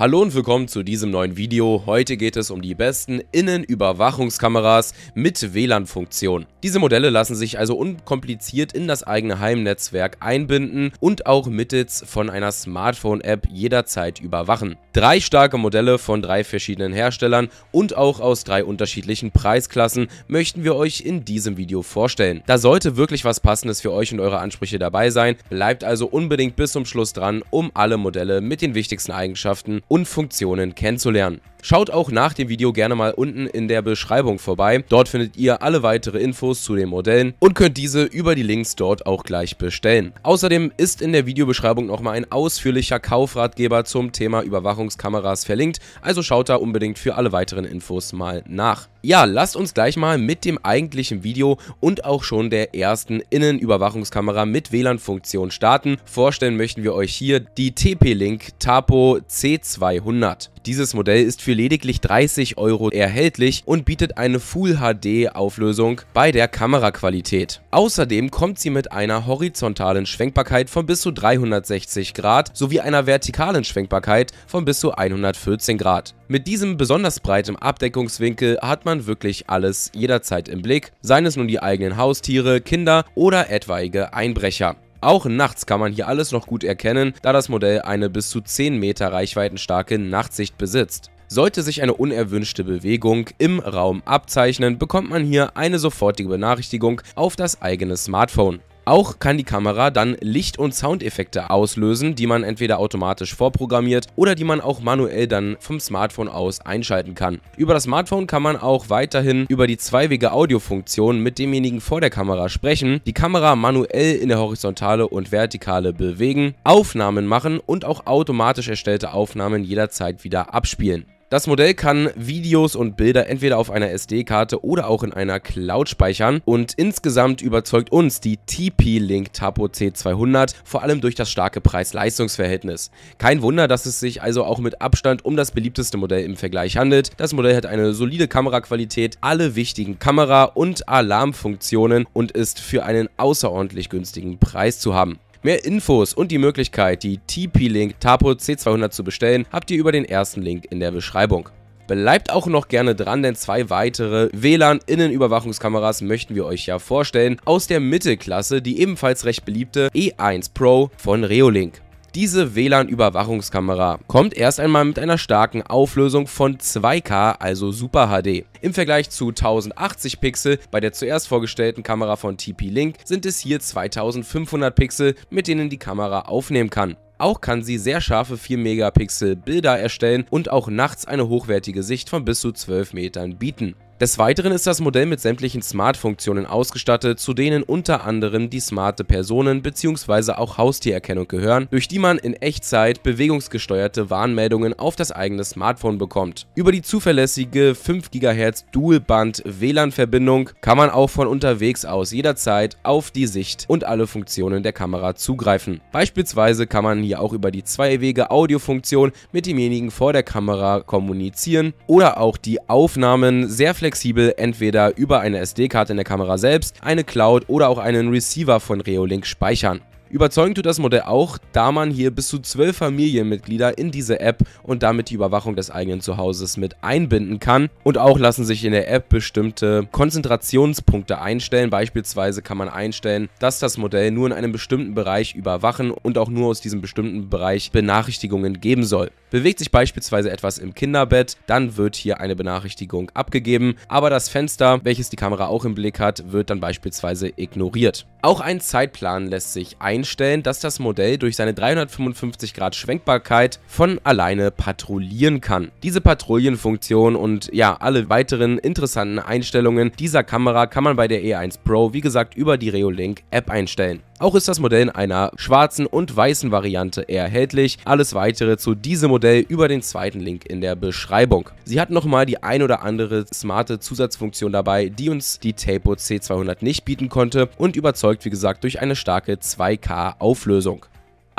Hallo und willkommen zu diesem neuen Video. Heute geht es um die besten Innenüberwachungskameras mit WLAN-Funktion. Diese Modelle lassen sich also unkompliziert in das eigene Heimnetzwerk einbinden und auch mittels von einer Smartphone-App jederzeit überwachen. Drei starke Modelle von drei verschiedenen Herstellern und auch aus drei unterschiedlichen Preisklassen möchten wir euch in diesem Video vorstellen. Da sollte wirklich was Passendes für euch und eure Ansprüche dabei sein. Bleibt also unbedingt bis zum Schluss dran, um alle Modelle mit den wichtigsten Eigenschaften und Funktionen kennenzulernen. Schaut auch nach dem Video gerne mal unten in der Beschreibung vorbei. Dort findet ihr alle weitere Infos zu den Modellen und könnt diese über die Links dort auch gleich bestellen. Außerdem ist in der Videobeschreibung nochmal ein ausführlicher Kaufratgeber zum Thema Überwachungskameras verlinkt, also schaut da unbedingt für alle weiteren Infos mal nach. Ja, lasst uns gleich mal mit dem eigentlichen Video und auch schon der ersten Innenüberwachungskamera mit WLAN-Funktion starten. Vorstellen möchten wir euch hier die TP-Link Tapo C200. Dieses Modell ist für lediglich 30 Euro erhältlich und bietet eine Full HD Auflösung bei der Kameraqualität. Außerdem kommt sie mit einer horizontalen Schwenkbarkeit von bis zu 360 Grad sowie einer vertikalen Schwenkbarkeit von bis zu 114 Grad. Mit diesem besonders breiten Abdeckungswinkel hat man wirklich alles jederzeit im Blick, seien es nun die eigenen Haustiere, Kinder oder etwaige Einbrecher. Auch nachts kann man hier alles noch gut erkennen, da das Modell eine bis zu 10 Meter reichweitenstarke Nachtsicht besitzt. Sollte sich eine unerwünschte Bewegung im Raum abzeichnen, bekommt man hier eine sofortige Benachrichtigung auf das eigene Smartphone. Auch kann die Kamera dann Licht- und Soundeffekte auslösen, die man entweder automatisch vorprogrammiert oder die man auch manuell dann vom Smartphone aus einschalten kann. Über das Smartphone kann man auch weiterhin über die zweiwege Audiofunktion mit demjenigen vor der Kamera sprechen, die Kamera manuell in der Horizontale und Vertikale bewegen, Aufnahmen machen und auch automatisch erstellte Aufnahmen jederzeit wieder abspielen. Das Modell kann Videos und Bilder entweder auf einer SD-Karte oder auch in einer Cloud speichern und insgesamt überzeugt uns die TP-Link Tapo C200 vor allem durch das starke Preis-Leistungs-Verhältnis. Kein Wunder, dass es sich also auch mit Abstand um das beliebteste Modell im Vergleich handelt. Das Modell hat eine solide Kameraqualität, alle wichtigen Kamera- und Alarmfunktionen und ist für einen außerordentlich günstigen Preis zu haben. Mehr Infos und die Möglichkeit, die TP-Link Tapo C200 zu bestellen, habt ihr über den ersten Link in der Beschreibung. Bleibt auch noch gerne dran, denn zwei weitere WLAN-Innenüberwachungskameras möchten wir euch ja vorstellen, aus der Mittelklasse, die ebenfalls recht beliebte E1 Pro von Reolink. Diese WLAN-Überwachungskamera kommt erst einmal mit einer starken Auflösung von 2K, also Super HD. Im Vergleich zu 1080 Pixel bei der zuerst vorgestellten Kamera von TP-Link sind es hier 2500 Pixel, mit denen die Kamera aufnehmen kann. Auch kann sie sehr scharfe 4 Megapixel Bilder erstellen und auch nachts eine hochwertige Sicht von bis zu 12 Metern bieten. Des Weiteren ist das Modell mit sämtlichen Smart-Funktionen ausgestattet, zu denen unter anderem die smarte Personen- bzw. auch Haustiererkennung gehören, durch die man in Echtzeit bewegungsgesteuerte Warnmeldungen auf das eigene Smartphone bekommt. Über die zuverlässige 5 GHz Dual-Band WLAN-Verbindung kann man auch von unterwegs aus jederzeit auf die Sicht und alle Funktionen der Kamera zugreifen. Beispielsweise kann man hier auch über die Zwei-Wege-Audio-Funktion mit demjenigen vor der Kamera kommunizieren oder auch die Aufnahmen sehr flexibel flexibel entweder über eine SD-Karte in der Kamera selbst, eine Cloud oder auch einen Receiver von Reolink speichern. Überzeugend tut das Modell auch, da man hier bis zu zwölf Familienmitglieder in diese App und damit die Überwachung des eigenen Zuhauses mit einbinden kann. Und auch lassen sich in der App bestimmte Konzentrationspunkte einstellen. Beispielsweise kann man einstellen, dass das Modell nur in einem bestimmten Bereich überwachen und auch nur aus diesem bestimmten Bereich Benachrichtigungen geben soll. Bewegt sich beispielsweise etwas im Kinderbett, dann wird hier eine Benachrichtigung abgegeben, aber das Fenster, welches die Kamera auch im Blick hat, wird dann beispielsweise ignoriert. Auch ein Zeitplan lässt sich einstellen, dass das Modell durch seine 355 Grad Schwenkbarkeit von alleine patrouillieren kann. Diese Patrouillenfunktion und ja, alle weiteren interessanten Einstellungen dieser Kamera kann man bei der E1 Pro wie gesagt über die Reolink App einstellen. Auch ist das Modell in einer schwarzen und weißen Variante erhältlich. Alles weitere zu diesem Modell über den zweiten Link in der Beschreibung. Sie hat nochmal die ein oder andere smarte Zusatzfunktion dabei, die uns die Tapo C200 nicht bieten konnte und überzeugt wie gesagt durch eine starke 2K Auflösung.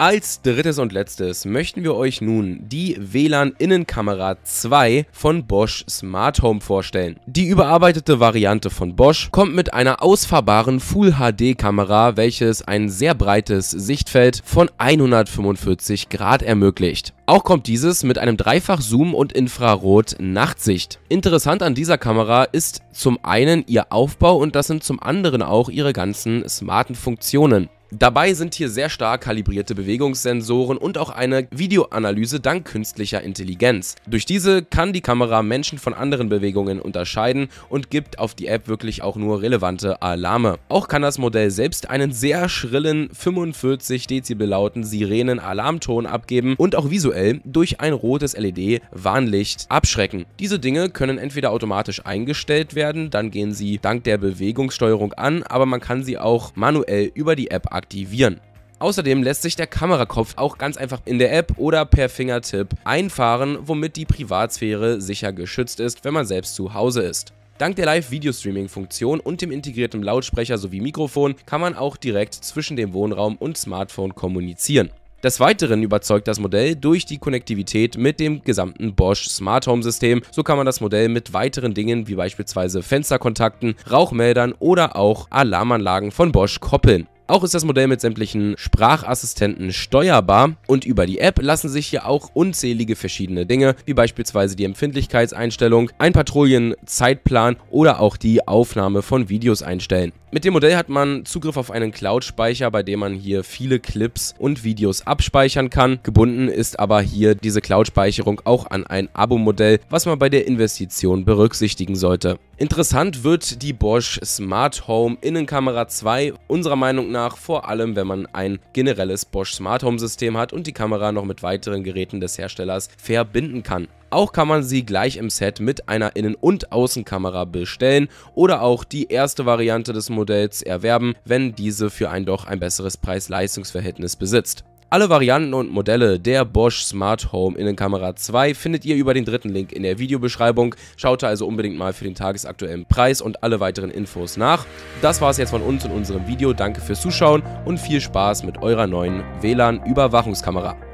Als drittes und letztes möchten wir euch nun die WLAN Innenkamera 2 von Bosch Smart Home vorstellen. Die überarbeitete Variante von Bosch kommt mit einer ausfahrbaren Full HD Kamera, welches ein sehr breites Sichtfeld von 145 Grad ermöglicht. Auch kommt dieses mit einem Dreifach-Zoom und Infrarot-Nachtsicht. Interessant an dieser Kamera ist zum einen ihr Aufbau und das sind zum anderen auch ihre ganzen smarten Funktionen. Dabei sind hier sehr stark kalibrierte Bewegungssensoren und auch eine Videoanalyse dank künstlicher Intelligenz. Durch diese kann die Kamera Menschen von anderen Bewegungen unterscheiden und gibt auf die App wirklich auch nur relevante Alarme. Auch kann das Modell selbst einen sehr schrillen 45 Dezibel lauten Sirenen-Alarmton abgeben und auch visuell durch ein rotes LED-Warnlicht abschrecken. Diese Dinge können entweder automatisch eingestellt werden, dann gehen sie dank der Bewegungssteuerung an, aber man kann sie auch manuell über die App aktivieren aktivieren. Außerdem lässt sich der Kamerakopf auch ganz einfach in der App oder per Fingertipp einfahren, womit die Privatsphäre sicher geschützt ist, wenn man selbst zu Hause ist. Dank der Live-Video-Streaming-Funktion und dem integrierten Lautsprecher sowie Mikrofon kann man auch direkt zwischen dem Wohnraum und Smartphone kommunizieren. Des Weiteren überzeugt das Modell durch die Konnektivität mit dem gesamten Bosch Smart Home System. So kann man das Modell mit weiteren Dingen wie beispielsweise Fensterkontakten, Rauchmeldern oder auch Alarmanlagen von Bosch koppeln. Auch ist das Modell mit sämtlichen Sprachassistenten steuerbar und über die App lassen sich hier auch unzählige verschiedene Dinge, wie beispielsweise die Empfindlichkeitseinstellung, ein Patrouillenzeitplan oder auch die Aufnahme von Videos einstellen. Mit dem Modell hat man Zugriff auf einen Cloud-Speicher, bei dem man hier viele Clips und Videos abspeichern kann. Gebunden ist aber hier diese Cloud-Speicherung auch an ein Abo-Modell, was man bei der Investition berücksichtigen sollte. Interessant wird die Bosch Smart Home Innenkamera 2 unserer Meinung nach nach, vor allem wenn man ein generelles Bosch Smart Home System hat und die Kamera noch mit weiteren Geräten des Herstellers verbinden kann. Auch kann man sie gleich im Set mit einer Innen- und Außenkamera bestellen oder auch die erste Variante des Modells erwerben, wenn diese für ein doch ein besseres Preis-Leistungs-Verhältnis besitzt. Alle Varianten und Modelle der Bosch Smart Home Innenkamera 2 findet ihr über den dritten Link in der Videobeschreibung. Schaut da also unbedingt mal für den tagesaktuellen Preis und alle weiteren Infos nach. Das war es jetzt von uns in unserem Video. Danke fürs Zuschauen und viel Spaß mit eurer neuen WLAN-Überwachungskamera.